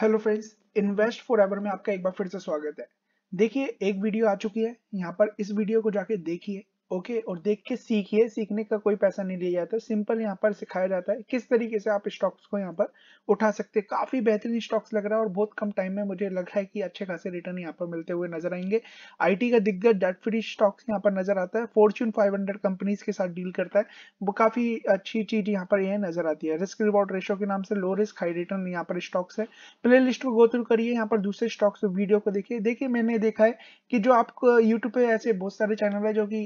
hello friends invest for ever में आपका एक बार फिर से स्वागत है देखिए एक वीडियो आ चुकी है यहाँ पर इस वीडियो को जाके देखिए ओके और देख के सीखिए सीखने का कोई पैसा नहीं लिया जाता सिंपल यहाँ पर सिखाया जाता है किस तरीके से आप स्टॉक्स को यहाँ पर उठा सकते हैं काफी बेहतरीन स्टॉक्स लग रहा है और बहुत कम टाइम में मुझे लग रहा है कि अच्छे खासे रिटर्न यहाँ पर मिलते हुए नजर आएंगे आईटी का दिग्गज डेट फ्री स्टॉक्स यहाँ पर नजर आता है फॉर्च्यून फाइव कंपनीज के साथ डील करता है वो काफी अच्छी चीज यहाँ पर यह नजर आती है रिस्क रिवॉर्ड रेशो के नाम से लो रिस्क हाई रिटर्न यहाँ पर स्टॉक्स है प्ले लिस्ट को गो थ्रू करिए यहाँ पर दूसरे स्टॉक्स वीडियो को देखिए देखिए मैंने देखा है कि जो आपको यूट्यूब पे ऐसे बहुत सारे चैनल है जो की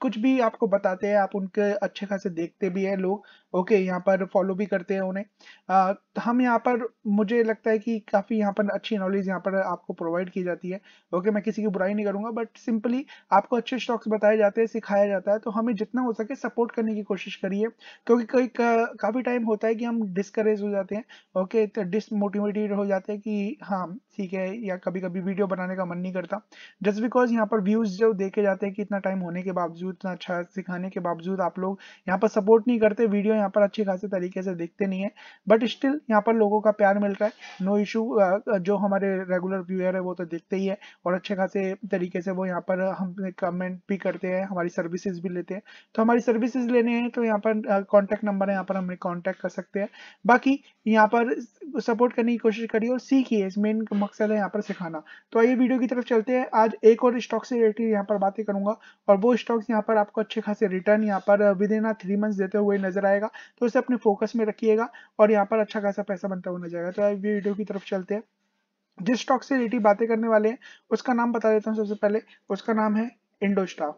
कुछ भी आपको बताते हैं आप उनके अच्छे खासे देखते भी हैं लोग ओके यहाँ पर फॉलो भी करते हैं उन्हें तो हम यहाँ पर मुझे लगता है कि काफ़ी यहाँ पर अच्छी नॉलेज यहाँ पर आपको प्रोवाइड की जाती है ओके मैं किसी की बुराई नहीं करूँगा बट सिंपली आपको अच्छे स्टॉक्स बताए जाते हैं सिखाया जाता है तो हमें जितना हो सके सपोर्ट करने की कोशिश करिए क्योंकि कई काफ़ी टाइम होता है कि हम डिस्करेज हो जाते हैं ओके डिसमोटिवेटेड तो हो जाते हैं कि हाँ ठीक है या कभी कभी वीडियो बनाने का मन नहीं करता जस्ट बिकॉज यहाँ पर व्यूज जो देखे जाते हैं कि इतना टाइम होने के बावजूद इतना अच्छा सिखाने के बावजूद आप लोग यहाँ पर सपोर्ट नहीं करते वीडियो यहाँ पर अच्छे खासे तरीके से देखते नहीं है बट स्टिल यहाँ पर लोगों का प्यार मिल रहा है नो इशू जो हमारे रेगुलर व्यूअर है वो तो देखते ही है और अच्छे खासे तरीके से वो यहाँ पर हम कमेंट भी करते हैं हमारी सर्विसेज भी लेते हैं तो हमारी सर्विसेज लेने हैं तो यहाँ पर कॉन्टैक्ट नंबर है यहाँ पर हम कॉन्टैक्ट कर सकते हैं बाकी यहाँ पर सपोर्ट करने की कोशिश करिए और सीखिए इस मेन मकसद है यहाँ पर सिखाना तो आइए वीडियो की तरफ चलते हैं आज एक और स्टॉक से रिलेटेड यहाँ पर बातें करूंगा और वो स्टॉक्स यहाँ पर आपको अच्छे खासे रिटर्न यहाँ पर विद इन थ्री मंथ्स देते हुए नजर आएगा तो उसे अपने फोकस में रखिएगा और यहाँ पर अच्छा खासा पैसा बनता हुआ नजर आएगा तो आइए वीडियो की तरफ चलते हैं जिस स्टॉक से रिलेटेड बातें करने वाले हैं उसका नाम बता देता हूँ सबसे पहले उसका नाम है IndoStar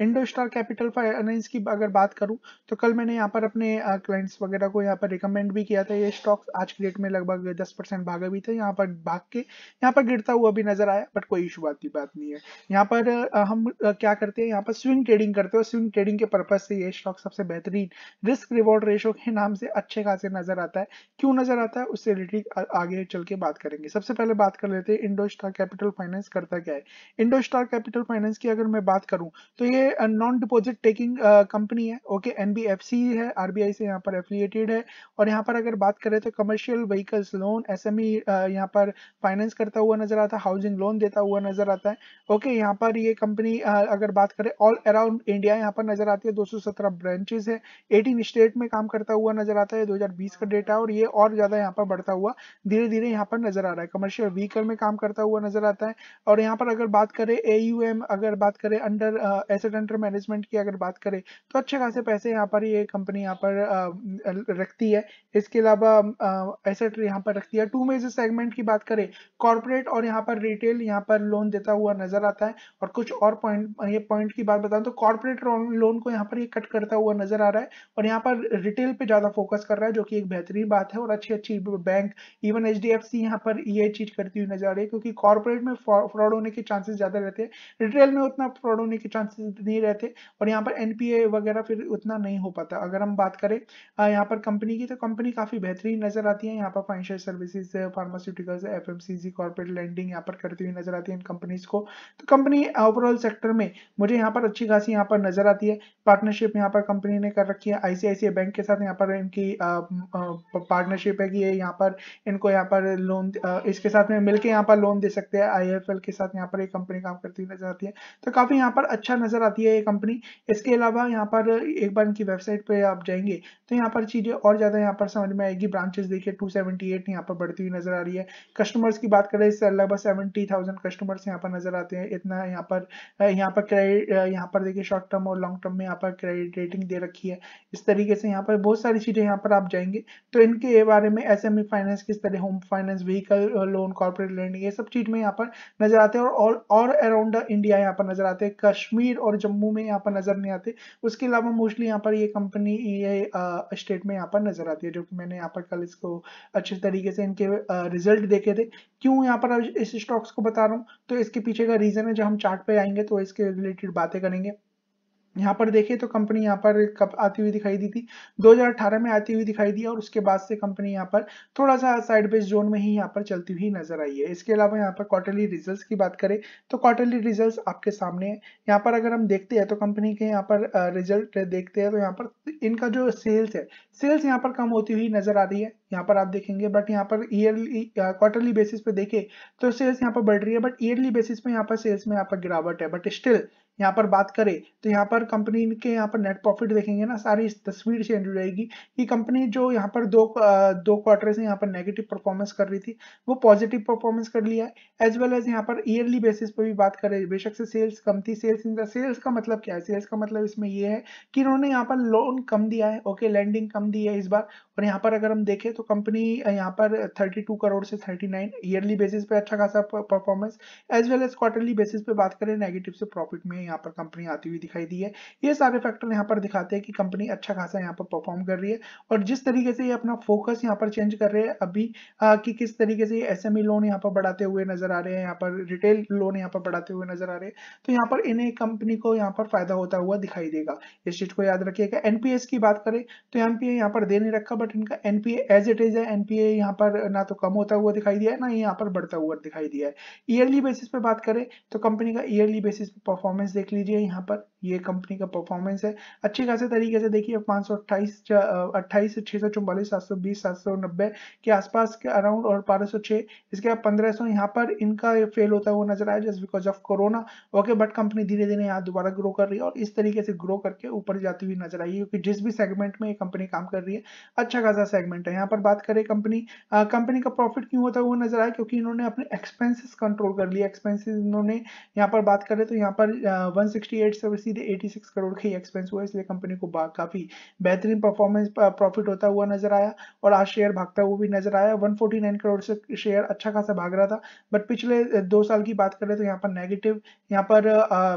Indo Star Capital Finance की अगर बात करूं तो कल मैंने यहाँ पर अपने क्लाइंट्स वगैरह को यहाँ पर रिकमेंड भी किया था ये स्टॉक आज के डेट में लगभग दस परसेंट भागा भी था यहाँ पर भाग के यहाँ पर गिरता हुआ भी नजर आया बट कोई इशू बात की बात नहीं है यहाँ पर हम क्या करते हैं यहाँ पर स्विंग ट्रेडिंग करते हैं स्विंग ट्रेडिंग के पर्पज से ये स्टॉक सबसे बेहतरीन रिस्क रिवॉर्ड रेशो के नाम से अच्छे खासे नजर आता है क्यों नजर आता है उससे रिलेटेड आगे चल के बात करेंगे सबसे पहले बात कर लेते हैं इंडो स्टार कैपिटल फाइनेंस करता क्या है इंडो स्टार कैपिटल फाइनेंस की अगर मैं बात करूँ तो ये नॉन डिपॉजिट टेकिंग कंपनी है ओके एनबीएफसी है आरबीआई से यहाँ पर एफिलियेटेड है और यहाँ पर अगर बात करें तो कमर्शियल व्हीकल्स लोन एसएमई यहाँ पर फाइनेंस करता हुआ नजर आता है हाउसिंग लोन देता हुआ नजर आता है ओके यहाँ पर ये कंपनी uh, अगर बात करें ऑल अराउंड इंडिया यहाँ पर नजर आती है 217 ब्रांचेस है एटीन स्टेट में काम करता हुआ नजर आता है 2020 का डेटा और ये और ज्यादा यहाँ पर बढ़ता हुआ धीरे धीरे यहाँ पर नजर आ रहा है कमर्शियल व्हीकल में काम करता हुआ नजर आता है और यहाँ पर अगर बात करें ए अगर बात करें under asset uh, under management की अगर बात करें तो अच्छे खासे पैसे यहाँ पर ये कंपनी यहाँ पर रखती है इसके अलावा एसेट यहाँ पर रखती है टू मेजर सेगमेंट की बात करें कॉरपोरेट और यहाँ पर रिटेल यहाँ पर लोन देता हुआ नजर आता है और कुछ और पॉइंट ये पॉइंट की बात बताऊँ तो कॉरपोरेट लोन को यहाँ पर ये कट करता हुआ नजर आ रहा है और यहाँ पर रिटेल पे ज्यादा फोकस कर रहा है जो कि एक बेहतरीन बात है और अच्छी अच्छी बैंक इवन एच डी यहाँ पर ये चीज करती हुई नजर आ रही है क्योंकि कॉरपोरेट में फ्रॉड होने के चांसेस ज्यादा रहते हैं रिटेल में उतना फ्रॉड होने के चांसेस नहीं रहते और यहाँ पर एनपीए वगैरह फिर उतना नहीं हो पाता अगर हम बात करें यहाँ पर कंपनी की तो कंपनी काफ़ी बेहतरीन नज़र आती है यहाँ पर financial services pharmaceuticals F M corporate lending यहाँ पर करती हुई नज़र आती है इन कंपनीज को तो कंपनी ओवरऑल सेक्टर में मुझे यहाँ पर अच्छी खासी यहाँ पर नज़र आती है पार्टनरशिप यहाँ पर कंपनी ने कर रखी है आईसीआईसी बैंक के साथ यहाँ पर इनकी पार्टनरशिप है कि ये यहाँ पर इनको यहाँ पर लोन इसके साथ में मिलके यहाँ पर लोन दे सकते हैं आई के साथ यहाँ पर ये कंपनी काम करती हुई नजर आती है तो काफ़ी यहाँ पर अच्छा नजर आती है आती है ये कंपनी इसके अलावा यहाँ पर एक बार इनकी वेबसाइट पे आप जाएंगे तो यहाँ पर चीज़ें और ज़्यादा यहाँ पर समझ में आएगी ब्रांचेस देखिए 278 सेवेंटी यहाँ पर बढ़ती हुई नजर आ रही है कस्टमर्स की बात करें इससे लगभग 70,000 कस्टमर्स यहाँ पर नजर आते हैं इतना यहाँ पर यहाँ पर क्रेडिट यहाँ पर देखिए शॉर्ट टर्म और लॉन्ग टर्म में यहाँ पर क्रेडिट रेटिंग दे रखी है इस तरीके से यहाँ पर बहुत सारी चीज़ें यहाँ पर आप जाएंगे तो इनके बारे में एस फाइनेंस किस तरह home finance vehicle loan corporate lend ये सब चीज में यहाँ पर नजर आते हैं और अराउंड इंडिया यहाँ पर नजर आते हैं कश्मीर और जम्मू में यहाँ पर नजर नहीं आते उसके अलावा मोस्टली यहाँ पर ये कंपनी ये स्टेट में यहाँ पर नजर आती है जो कि मैंने यहाँ पर कल इसको अच्छे तरीके से इनके रिजल्ट देखे थे क्यों यहाँ पर इस स्टॉक्स को बता रहा हूँ तो इसके पीछे का रीजन है जब हम चार्ट आएंगे तो इसके रिलेटेड बातें करेंगे यहाँ पर देखिए तो कंपनी यहाँ पर कब आती हुई दिखाई दी थी 2018 में आती हुई दिखाई दी और उसके बाद से कंपनी यहाँ पर थोड़ा सा साइड बेस जोन में ही यहाँ पर चलती हुई नजर आई है इसके अलावा यहाँ पर क्वार्टरली रिजल्ट्स की बात करें तो क्वार्टरली रिजल्ट्स आपके सामने है यहाँ पर अगर हम देखते हैं तो कंपनी के यहाँ पर रिजल्ट देखते हैं तो यहाँ पर इनका जो सेल्स है सेल्स यहाँ पर कम होती हुई नजर आ रही है यहाँ पर आप देखेंगे बट यहाँ पर ईयरली क्वार्टरली बेसिस पे देखे तो सेल्स यहाँ पर बढ़ रही है बट ईयरली बेसिस पे यहाँ पर सेल्स में यहाँ पर गिरावट है बट स्टिल यहाँ पर बात करें तो यहाँ पर कंपनी के यहाँ पर नेट प्रॉफिट देखेंगे ना सारी तस्वीर चेंज हो जाएगी कि कंपनी जो यहाँ पर दो दो क्वार्टर से यहाँ पर नेगेटिव परफॉर्मेंस कर रही थी वो पॉजिटिव परफॉर्मेंस कर लिया है एज वेल एज यहाँ पर ईयरली बेसिस पर भी बात करें बेशक से सेल्स कम थी सेल्स इन द सेल्स का मतलब क्या है सेल्स का मतलब इसमें ये है कि इन्होंने यहाँ पर लोन कम दिया है ओके लैंडिंग कम दी है इस बार और यहाँ पर अगर हम देखें तो कंपनी यहाँ पर थर्टी करोड़ से थर्टी ईयरली बेसिस पे अच्छा खासा performance as well as quarterly basis पे बात करें नेगेटिव से प्रॉफिट में यहाँ पर कंपनी आती हुई दिखाई दी है ये सारे फैक्टर यहाँ पर दिखाते हैं कि कंपनी अच्छा खासा यहाँ पर परफॉर्म कर रही है और जिस तरीके से ये अपना फोकस यहाँ पर चेंज कर रहे हैं अभी आ, कि किस तरीके से एस एम लोन यहाँ पर बढ़ाते हुए नजर आ रहे हैं यहाँ पर रिटेल लोन यहाँ पर बढ़ाते हुए नजर आ रहे हैं तो यहाँ पर इन्हें कंपनी को यहाँ पर फायदा होता हुआ दिखाई देगा इस चीज को याद रखिएगा एनपीएस की बात करें तो एनपीए यहाँ पर दे नहीं रखा बट इनका एनपीए एज इट इज है एनपीए यहाँ पर ना तो कम होता हुआ दिखाई दिया है ना यहाँ पर बढ़ता हुआ दिखाई दिया है ईयरली बेसिस पे बात करें तो कंपनी का ईयरली बेसिस पे परफॉर्मेंस देख लीजिए यहाँ पर ये कंपनी का परफॉर्मेंस है अच्छे खासे तरीके से देखिए पाँच सौ अट्ठाईस अट्ठाईस से छः सौ चौवालीस सात सौ बीस सात सौ नब्बे के आसपास के अराउंड और बारह सौ छः इसके बाद पंद्रह सौ यहाँ पर इनका फेल होता हुआ नजर आया just because of corona okay but company धीरे धीरे यहाँ दोबारा ग्रो कर रही है और इस तरीके से ग्रो करके ऊपर जाती हुई नजर आई क्योंकि जिस भी सेगमेंट में ये कंपनी काम कर रही है अच्छा खासा सेगमेंट है यहाँ पर बात करें कंपनी कंपनी का प्रॉफिट क्यों होता हुआ नजर आया क्योंकि इन्होंने अपने एक्सपेंसिस कंट्रोल कर लिया एक्सपेंसिस इन्होंने यहाँ पर बात करें तो यहाँ पर 168 से सीधे 86 करोड़ के एक्सपेंस हुआ इसलिए कंपनी को काफ़ी बेहतरीन परफॉर्मेंस प्रॉफिट होता हुआ नजर आया और आज शेयर भागता हुआ भी नजर आया 149 करोड़ से शेयर अच्छा खासा भाग रहा था बट पिछले दो साल की बात करें तो यहाँ पर नेगेटिव यहाँ पर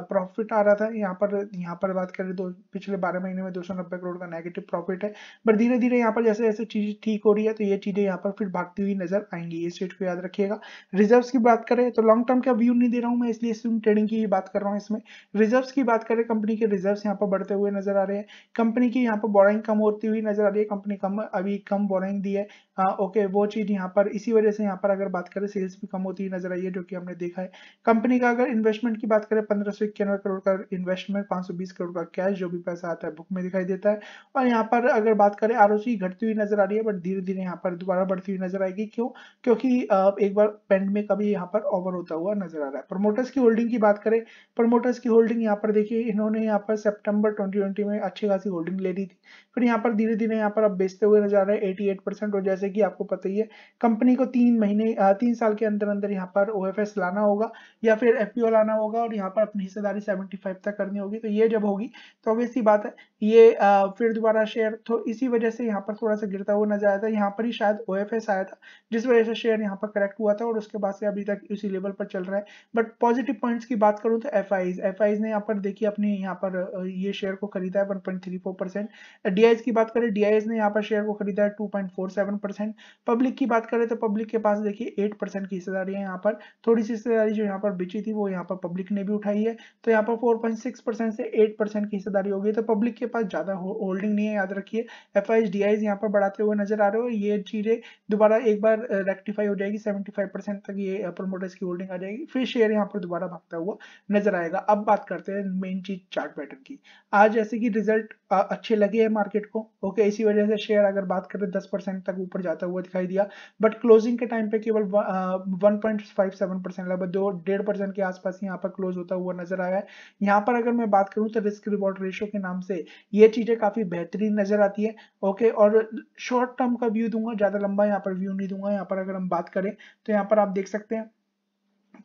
प्रॉफिट आ रहा था यहाँ पर यहाँ पर बात करें तो पिछले बारह महीने में दो करोड़ का नेगेटिव प्रॉफिट है बट धीरे धीरे यहाँ पर जैसे जैसे चीज़ ठीक हो रही है तो ये चीज़ें यहाँ पर फिर भागती हुई नजर आएंगी इस चीज़ को याद रखिएगा रिजर्व की बात करें तो लॉन्ग टर्म का व्यू नहीं दे रहा हूँ मैं इसलिए स्विंग ट्रेडिंग की बात कर रहा हूँ इसमें रिजर्व की बात करें कंपनी के रिजर्व यहाँ पर बढ़ते हुए नजर आ रहे हैं कंपनी की यहाँ पर बोरिंग कम होती हुई नजर आ रही है कंपनी कम अभी कम बोरिंग दी है आ, हाँ, ओके वो चीज यहाँ पर इसी वजह से यहाँ पर अगर बात करें सेल्स भी कम होती हुई नजर आई है जो कि हमने देखा है कंपनी का अगर इन्वेस्टमेंट की बात करें पंद्रह सौ इक्यानवे करोड़ का इन्वेस्टमेंट पांच सौ बीस करोड़ का कैश जो भी पैसा आता है बुक में दिखाई देता है और यहाँ पर अगर बात करें आर घटती हुई नजर आ रही है बट धीरे धीरे यहाँ पर दोबारा बढ़ती हुई नजर आएगी क्यों क्योंकि एक बार पेंड में कभी यहाँ पर ओवर होता हुआ नजर आ रहा है प्रमोटर्स की होल्डिंग की बात करें प्रमोटर्स की होल्डिंग यहाँ पर देखिए इन्होंने यहाँ पर सितंबर 2020 में अच्छी खासी होल्डिंग ले ली थी फिर यहाँ पर धीरे धीरे यहाँ पर अब बेचते हुए नजर आ रहे है 88 परसेंट और जैसे कि आपको पता ही है कंपनी को तीन महीने तीन साल के अंदर अंदर यहाँ पर ओ लाना होगा या फिर एफ लाना होगा और यहाँ पर अपनी हिस्सेदारी सेवेंटी तक करनी होगी तो ये जब होगी तो ऑब्वियस ही बात है ये फिर दोबारा शेयर तो इसी वजह से यहाँ पर थोड़ा सा गिरता हुआ नजर आया था यहाँ पर ही शायद ओ आया था जिस वजह से शेयर यहाँ पर करेक्ट हुआ था और उसके बाद से अभी तक इसी लेवल पर चल रहा है बट पॉजिटिव पॉइंट्स की बात करूँ तो एफ एफ ने यहाँ पर देखिए अपने यहाँ पर ये शेयर को खरीदा है 1.34 परसेंट डी की बात करें डी ने यहाँ पर शेयर को खरीदा है 2.47 परसेंट पब्लिक की बात करें तो पब्लिक के पास देखिए 8 परसेंट की हिस्सेदारी है यहाँ पर थोड़ी सी हिस्सेदारी जो यहाँ पर बिची थी वो यहाँ पर पब्लिक ने भी उठाई है तो यहाँ पर फोर से एट की हिस्सेदारी हो गई तो पब्लिक के पास ज्यादा होल्डिंग नहीं है याद रखिए एफ आई यहाँ पर बढ़ाते हुए नजर आ रहे हो ये चीजें दोबारा एक बार रेक्टिफाई हो जाएगी सेवेंटी तक ये प्रोमोटर्स की होल्डिंग आ जाएगी फिर शेयर यहाँ पर दोबारा भागता हुआ नजर आएगा अब अब बात करते हैं मेन चीज चार्ट पैटर्न की आज जैसे कि रिजल्ट अच्छे लगे हैं मार्केट को ओके इसी वजह से शेयर अगर बात करें दस परसेंट तक ऊपर जाता हुआ दिखाई दिया बट क्लोजिंग के टाइम पे केवल one point five seven percent लगभग दो डेढ़ परसेंट के आसपास यहाँ पर क्लोज होता हुआ नजर आया है यहाँ पर अगर मैं बात करूँ तो रिस्क रिवॉर्ड रेशियो के नाम से ये चीजें काफी बेहतरीन नजर आती है ओके और शॉर्ट टर्म का व्यू दूंगा ज्यादा लंबा यहाँ पर व्यू नहीं दूंगा यहाँ पर अगर हम बात करें तो यहाँ पर आप देख सकते हैं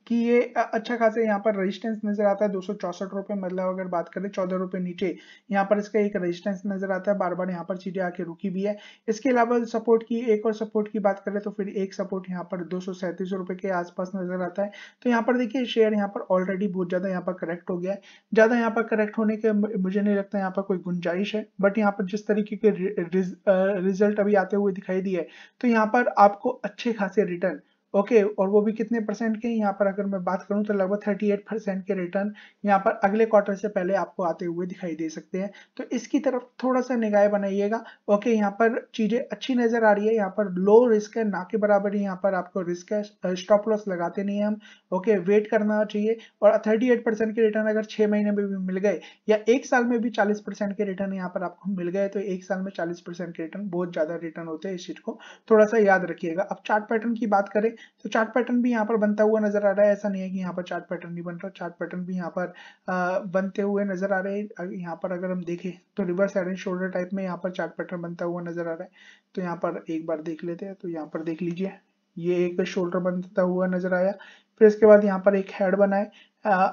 कि ये अच्छा खासा यहाँ पर रेजिस्टेंस नजर आता है दो सौ मतलब अगर बात करें चौदह रुपए नीचे यहाँ पर इसका एक रेजिस्टेंस नजर आता है बार बार यहाँ पर चीजें आके रुकी भी है इसके अलावा सपोर्ट की एक और सपोर्ट की बात करें तो फिर एक सपोर्ट यहाँ पर दो सौ के आसपास नजर आता है तो यहाँ पर देखिए शेयर यहाँ पर ऑलरेडी बहुत ज्यादा यहाँ पर करेक्ट हो गया है ज्यादा यहाँ पर करेक्ट होने के मुझे नहीं लगता यहाँ पर कोई गुंजाइश है बट यहाँ पर जिस तरीके के रिजल्ट अभी आते हुए दिखाई दिए तो यहाँ पर आपको अच्छे खासे रिटर्न ओके okay, और वो भी कितने परसेंट के यहाँ पर अगर मैं बात करूँ तो लगभग 38 परसेंट के रिटर्न यहाँ पर अगले क्वार्टर से पहले आपको आते हुए दिखाई दे सकते हैं तो इसकी तरफ थोड़ा सा निगाह बनाइएगा ओके यहाँ पर चीज़ें अच्छी नज़र आ रही है यहाँ पर लो रिस्क है ना के बराबर ही यहाँ पर आपको रिस्क है स्टॉप लॉस लगाते नहीं है हम ओके वेट करना चाहिए और थर्टी के रिटर्न अगर छः महीने में भी मिल गए या एक साल में भी चालीस के रिटर्न यहाँ पर आपको मिल गए तो एक साल में चालीस के रिटर्न बहुत ज़्यादा रिटर्न होते हैं इस चीज़ को थोड़ा सा याद रखिएगा अब चार्ट पैटर्न की बात करें तो चार्ट पैटर्न भी यहाँ पर बनता हुआ नजर आ रहा है ऐसा नहीं है कि यहाँ पर चार्ट पैटर्न नहीं बन रहा चार्ट पैटर्न भी यहाँ पर बनते हुए नजर आ रहे हैं यहाँ पर अगर हम देखें तो reverse head and shoulder type में यहाँ पर चार्ट पैटर्न बनता हुआ नजर आ रहा है तो यहाँ पर एक बार देख लेते हैं तो यहाँ पर देख लीजिए ये एक शोल्डर बनता हुआ नजर आया फिर इसके बाद यहाँ पर एक हेड बनाए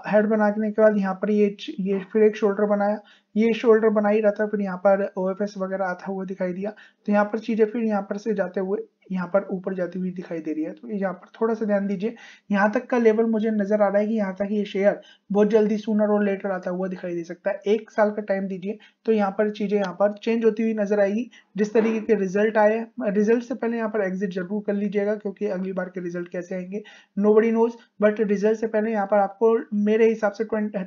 हेड बनाने के बाद यहाँ पर ये ये फिर एक शोल्डर बनाया ये शोल्डर बना ही रहा था फिर यहाँ पर ओ वगैरह आता हुआ दिखाई दिया तो यहाँ पर चीज़ें फिर यहाँ पर से जाते हुए यहाँ पर ऊपर जाती हुई दिखाई दे रही है तो यहाँ पर थोड़ा सा ध्यान दीजिए यहाँ तक का लेवल मुझे नजर आ रहा है कि यहाँ तक ये शेयर बहुत जल्दी सुनर और लेटर आता हुआ दिखाई दे सकता है एक साल का टाइम दीजिए तो यहाँ पर चीजें यहाँ पर चेंज होती हुई नजर आएगी जिस तरीके के रिजल्ट आए रिजल्ट से पहले यहाँ पर एग्जिट जरूर कर लीजिएगा क्योंकि अगली बार के रिजल्ट कैसे आएंगे नो बड़ी नोज सपोज बट रिजल्ट से पहले यहाँ पर आपको मेरे हिसाब से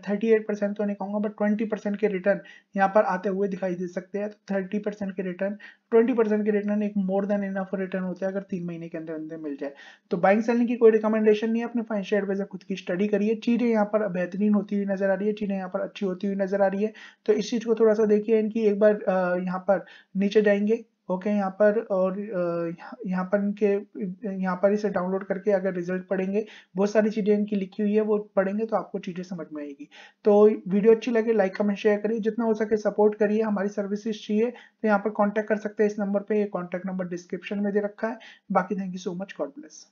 थर्टी एट परसेंट तो नहीं कहूंगा बट ट्वेंटी परसेंट के रिटर्न यहाँ पर आते हुए दिखाई दे सकते हैं तो थर्टी परसेंट के रिटर्न ट्वेंटी परसेंट के रिटर्न एक मोर देन इनफ रिटर्न होता है अगर तीन महीने के अंदर अंदर मिल जाए तो बाइंग सेलिंग की कोई रिकमेंडेशन नहीं है अपने फाइनेंशियल एडवाइजर खुद की स्टडी करिए चीज़ें यहाँ पर बेहतरीन होती हुई नजर आ रही है चीज़ें यहाँ पर अच्छी होती हुई नजर आ रही है तो इस चीज़ को थोड़ा सा देखिए इनकी एक बार यहाँ पर नीचे जाएंगे ओके यहाँ पर और यहाँ पर इनके यहाँ पर इसे डाउनलोड करके अगर रिजल्ट पढ़ेंगे बहुत सारी चीज़ें इनकी लिखी हुई है वो पढ़ेंगे तो आपको चीज़ें समझ में आएगी तो वीडियो अच्छी लगे लाइक कमेंट शेयर करिए जितना हो सके सपोर्ट करिए हमारी सर्विसेज चाहिए तो यहाँ पर कॉन्टैक्ट कर सकते हैं इस नंबर पर ये कॉन्टैक्ट नंबर डिस्क्रिप्शन में दे रखा है बाकी thank you so much God bless